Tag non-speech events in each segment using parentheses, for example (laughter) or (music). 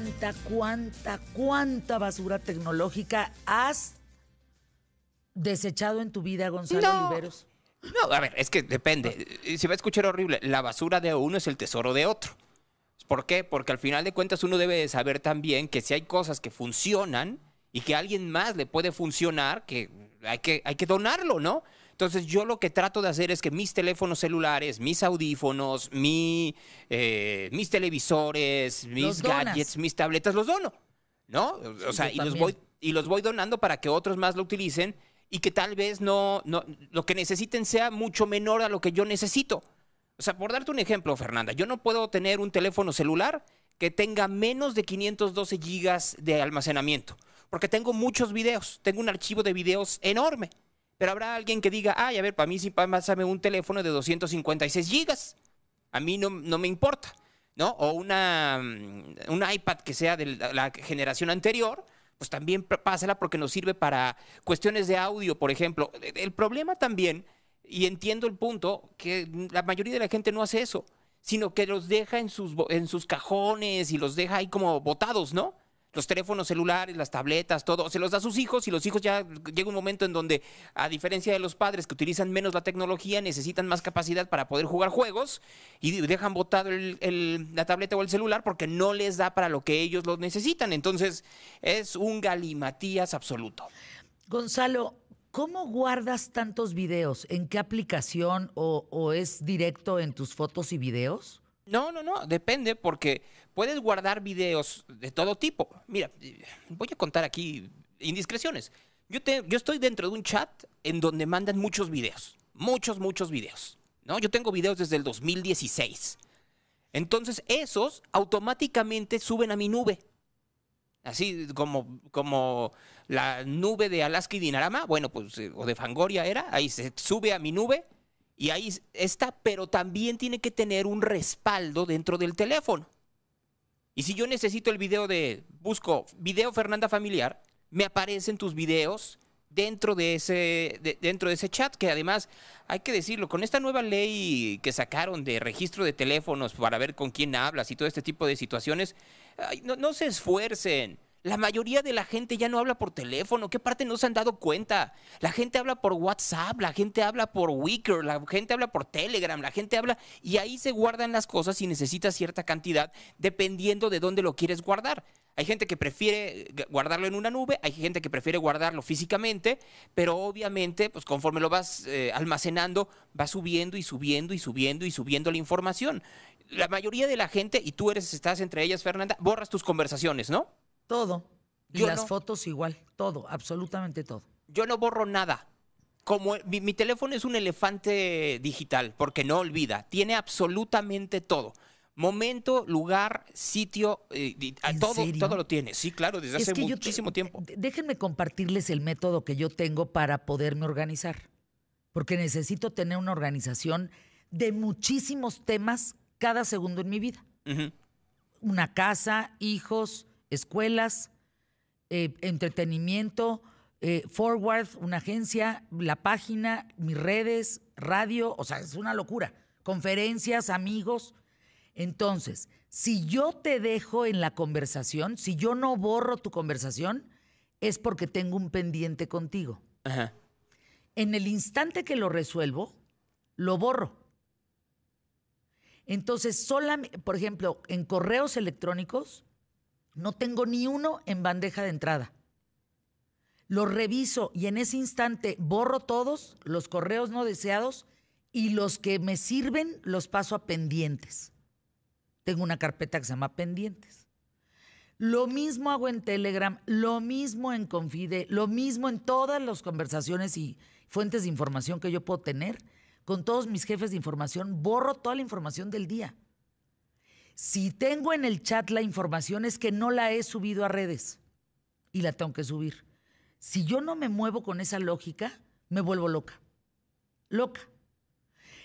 cuánta, cuánta, cuánta basura tecnológica has desechado en tu vida, Gonzalo no. Oliveros? No, a ver, es que depende. Eh, Se va a escuchar horrible. La basura de uno es el tesoro de otro. ¿Por qué? Porque al final de cuentas uno debe saber también que si hay cosas que funcionan y que a alguien más le puede funcionar, que hay que, hay que donarlo, ¿no? Entonces yo lo que trato de hacer es que mis teléfonos celulares, mis audífonos, eh, mis televisores, mis gadgets, mis tabletas, los dono, ¿no? O sea, y los, voy, y los voy donando para que otros más lo utilicen y que tal vez no, no, lo que necesiten sea mucho menor a lo que yo necesito. O sea, por darte un ejemplo, Fernanda, yo no puedo tener un teléfono celular que tenga menos de 512 gigas de almacenamiento, porque tengo muchos videos, tengo un archivo de videos enorme. Pero habrá alguien que diga, ay, a ver, para mí sí, pásame un teléfono de 256 gigas. A mí no, me importa, ¿no? O una, mm, un iPad que sea de la generación anterior, pues también pásala porque nos sirve para cuestiones de audio, por ejemplo. E, e, el problema también, y entiendo el punto, que la mayoría de la gente no hace eso, sino que los deja en sus, en sus cajones y los deja ahí como botados, ¿no? los teléfonos celulares, las tabletas, todo, se los da a sus hijos y los hijos ya llega un momento en donde, a diferencia de los padres que utilizan menos la tecnología, necesitan más capacidad para poder jugar juegos y dejan botado la tableta o el celular porque no les da para lo que ellos los necesitan. Entonces, es un galimatías absoluto. Gonzalo, ¿Cómo guardas tantos videos? ¿En qué aplicación o, o, es directo en tus fotos y videos? No, no, no, depende porque puedes guardar videos de todo tipo. Mira, voy a contar aquí indiscreciones. Yo, estoy dentro de un chat en donde mandan muchos videos, muchos, muchos videos. ¿no? Yo tengo videos desde el 2016. Entonces esos automáticamente suben a mi nube. Así como, como la nube de Alaska y Dinarama, bueno, pues, eh, o de Fangoria era, ahí se sube a mi nube y ahí está, pero también tiene que tener un respaldo dentro del teléfono. Y si yo necesito el video de, busco video Fernanda Familiar, me aparecen tus videos dentro de ese, dentro de ese chat, que además, hay que decirlo, con esta nueva ley que sacaron de registro de teléfonos para ver con quién hablas y todo este tipo de situaciones, no se esfuercen. La mayoría de la gente ya no habla por teléfono. ¿Qué parte no se han dado cuenta? La gente habla por WhatsApp, la gente habla por Wicker, la gente habla por Telegram, la gente habla y ahí se guardan las cosas y necesitas cierta cantidad dependiendo de dónde lo quieres guardar. Hay gente que prefiere guardarlo en una nube, hay gente que prefiere guardarlo físicamente, pero obviamente, pues conforme lo vas eh, almacenando, va subiendo y subiendo y subiendo y subiendo la información. La mayoría de la gente, y tú eres, estás entre ellas, Fernanda, borras tus conversaciones, ¿no? Todo. y las fotos igual, todo, absolutamente todo. Yo no borro nada. Como mi, teléfono es un elefante digital, porque no olvida, tiene absolutamente todo. Momento, lugar, sitio, eh, todo, todo lo tiene. Sí, claro, desde hace muchísimo tiempo. Déjenme compartirles el método que yo tengo para poderme organizar, porque necesito tener una organización de muchísimos temas cada segundo en mi vida. Una casa, hijos, escuelas, eh, entretenimiento, eh, Forward, una agencia, la página, mis redes, radio, o sea, es una locura. Conferencias, amigos. Entonces, si yo te dejo en la conversación, si yo no borro tu conversación, es porque tengo un pendiente contigo. En el instante que lo resuelvo, lo borro. Entonces, sola, por ejemplo, en correos electrónicos, no tengo ni uno en bandeja de entrada. Lo reviso y en ese instante borro todos los correos no deseados y los que me sirven los paso a pendientes. Tengo una carpeta que se llama pendientes. Lo mismo hago en Telegram, lo mismo en Confide, lo mismo en todas las conversaciones y fuentes de información que yo puedo tener. Con todos mis jefes de información, borro toda la información del día. Si tengo en el chat la información es que no la he subido a redes y la tengo que subir. Si yo no me muevo con esa lógica, me vuelvo loca. Loca.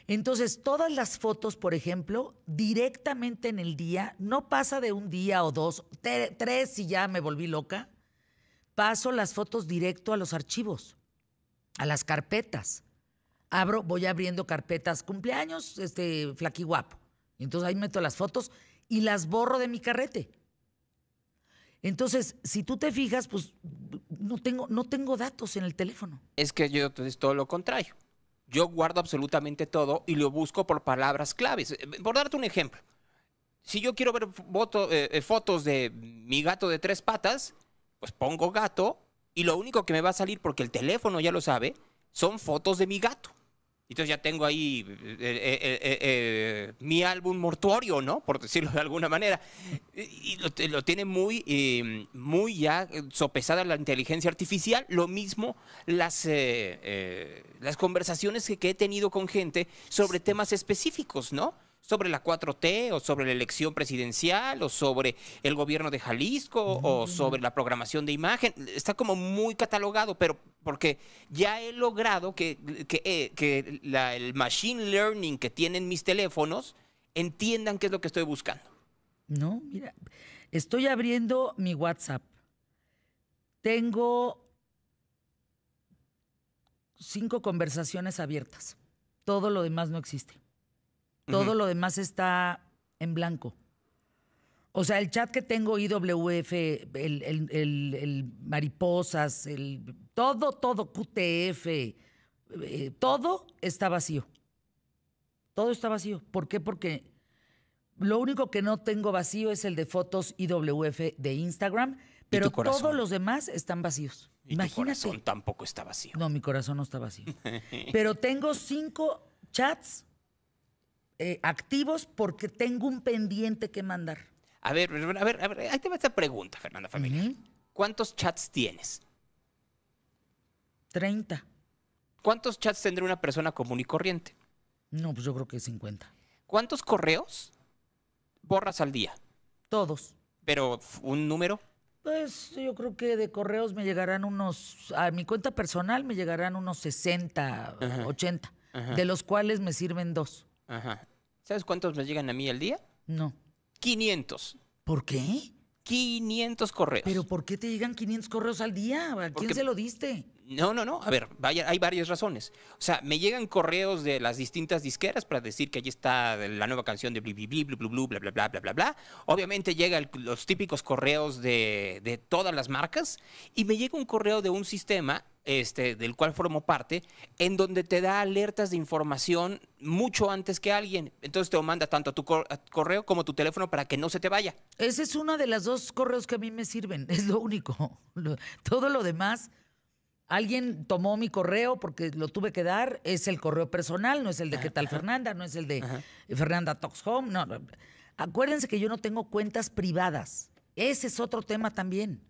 Entonces, todas las fotos, por ejemplo, directamente en el día, no pasa de un día o dos, tres y ya me volví loca, paso las fotos directo a los archivos, a las carpetas. Abro, voy abriendo carpetas, cumpleaños, este, guapo. Y entonces ahí meto las fotos y las borro de mi carrete. Entonces, si tú te fijas, pues no tengo, no tengo datos en el teléfono. Es que yo es todo lo contrario. Yo guardo absolutamente todo y lo busco por palabras claves. Eh, por darte un ejemplo, si yo quiero ver eh, eh, fotos de mi gato de tres patas, pues pongo gato y lo único que me va a salir, porque el teléfono ya lo sabe, son fotos de mi gato y Entonces ya tengo ahí eh, eh, eh, mi álbum mortuorio, ¿no? Por decirlo de alguna manera. Y lo, tiene muy, em, muy ya sopesada la inteligencia artificial. Lo mismo las, las conversaciones que, he tenido con gente sobre temas específicos, ¿no? sobre la 4T o sobre la elección presidencial o sobre el gobierno de Jalisco o sobre la programación de imagen. Está como muy catalogado, pero porque ya he logrado que, eh, el machine learning que tienen mis teléfonos entiendan qué es lo que estoy buscando. No, mira, estoy abriendo mi WhatsApp. Tengo cinco conversaciones abiertas. Todo lo demás no existe. Todo lo demás está en blanco. O sea, el chat que tengo, IWF, el, el, mariposas, el todo, todo, QTF, eh, todo está vacío. Todo está vacío. ¿Por qué? Porque lo único que no tengo vacío es el de fotos IWF de Instagram, pero todos los demás están vacíos. ¿Y Imagínate. corazón tampoco está vacío. No, mi corazón no está vacío. (laughs) pero tengo cinco chats eh, activos porque tengo un pendiente que mandar. A ver, a ver, a ver, ahí te va esta pregunta, Fernanda Familia. ¿Cuántos chats tienes? 30. ¿Cuántos chats tendrá una persona común y corriente? No, pues yo creo que 50. ¿Cuántos correos borras al día? Todos. ¿Pero un número? Pues yo creo que de correos me llegarán unos, a mi cuenta personal me llegarán unos 60, 80, de los cuales me sirven dos. Ajá. ¿Sabes cuántos me llegan a mí al día? No. 500. ¿Por qué? 500 correos. ¿Pero por qué te llegan 500 correos al día? ¿A quién se lo diste? No, no, no. A ver, vaya, hay varias razones. O sea, me llegan correos de las distintas disqueras para decir que allí está la nueva canción de bli, bla, bla, bla, bla, bla, bla. Obviamente llegan los típicos correos de, de todas las marcas y me llega un correo de un sistema este, del cual formo parte, en donde te da alertas de información mucho antes que alguien. Entonces te lo manda tanto a tu correo como a tu teléfono para que no se te vaya. Ese es uno de los dos correos que a mí me sirven, (laughs) es lo único. todo lo demás, alguien tomó mi correo porque lo tuve que dar, es el correo personal, no es el de qué tal Fernanda, no es el de Fernanda Talks Home. Acuérdense que yo no tengo cuentas privadas. Ese es otro tema también.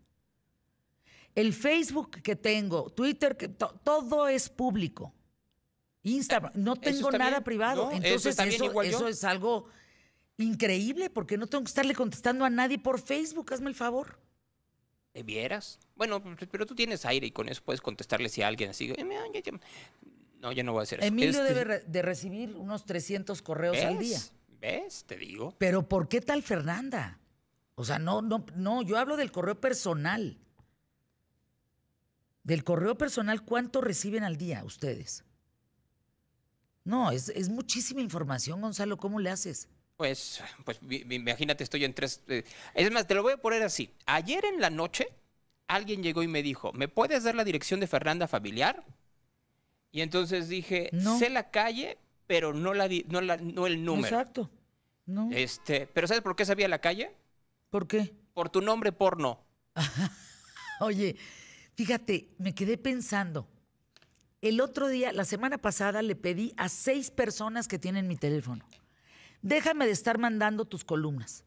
El Facebook que tengo, Twitter, que todo es público. Instagram, no tengo nada privado. Entonces, eso, es algo increíble porque no tengo que estarle contestando a nadie por Facebook, hazme el favor. ¿Te vieras? Bueno, pero tú tienes aire y con eso puedes contestarle si alguien así. Eh, no, yo no voy a hacer eso. Emilio este debe de recibir unos 300 correos al día. ¿Ves? Te digo. Pero ¿por qué tal Fernanda? O sea, no, no, no, yo hablo del correo personal. Del correo personal, ¿cuánto reciben al día ustedes? No, es, muchísima información, Gonzalo. ¿Cómo le haces? Pues, pues imagínate, estoy en tres. Eh, es más, te lo voy a poner así. Ayer en la noche, alguien llegó y me dijo: ¿Me puedes dar la dirección de Fernanda Familiar? Y entonces dije: no. Sé la calle, pero no, la, no, el número. Exacto. No. Este, pero ¿sabes por qué sabía la calle? ¿Por qué? Por tu nombre porno. (laughs) Oye, Fíjate, me quedé pensando. El otro día, la semana pasada, le pedí a seis personas que tienen mi teléfono. Déjame de estar mandando tus columnas.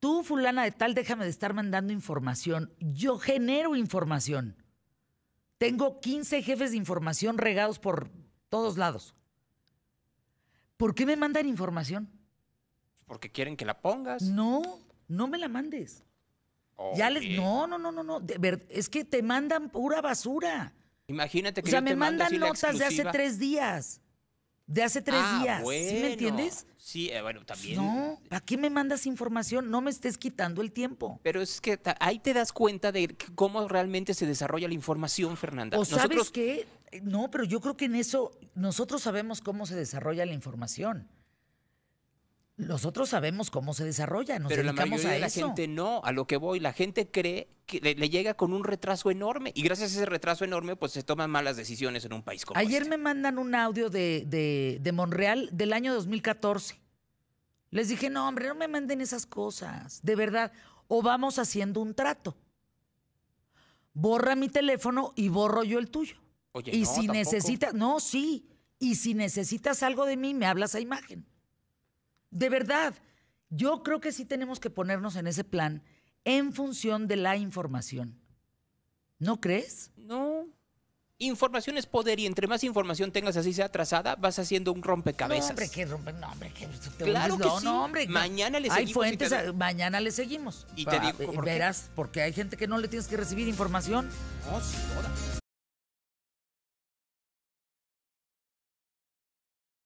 Tú, fulana de tal, déjame de estar mandando información. Yo genero información. Tengo 15 jefes de información regados por todos lados. ¿Por qué me mandan información? Porque quieren que la pongas. No, no me la mandes no, no, no, no, no. es que te mandan pura basura. Imagínate que. O sea, me mandan notas de hace tres días. De hace tres ah, días. ¿Sí me entiendes? Sí, eh, bueno, también. No, ¿para qué me mandas información? No me estés quitando el tiempo. Pero es que ahí te das cuenta de cómo realmente se desarrolla la información, Fernanda. O sabes qué? No, pero yo creo que en eso nosotros sabemos cómo se desarrolla la información. Nosotros sabemos cómo se desarrolla, nos Pero la a la gente no, a lo que voy, la gente cree que le, llega con un retraso enorme y gracias a ese retraso enorme pues se toman malas decisiones en un país como Ayer este. me mandan un audio de, de, Monreal del año 2014. Les dije, no, hombre, no me manden esas cosas, de verdad, o vamos haciendo un trato. Borra mi teléfono y borro yo el tuyo. Oye, y si necesitas, no, sí, y si necesitas algo de mí, me hablas a imagen. De verdad, yo creo que sí tenemos que ponernos en ese plan en función de la información. ¿No crees? No. Información es poder y entre más información tengas así sea trazada, vas haciendo un rompecabezas. No, hombre, que rompe, no, hombre, que Claro que sí. hombre. Mañana le seguimos. Hay fuentes, mañana le seguimos. Y te ah, digo, ¿por verás, porque hay gente que no le tienes que recibir información. No, toda.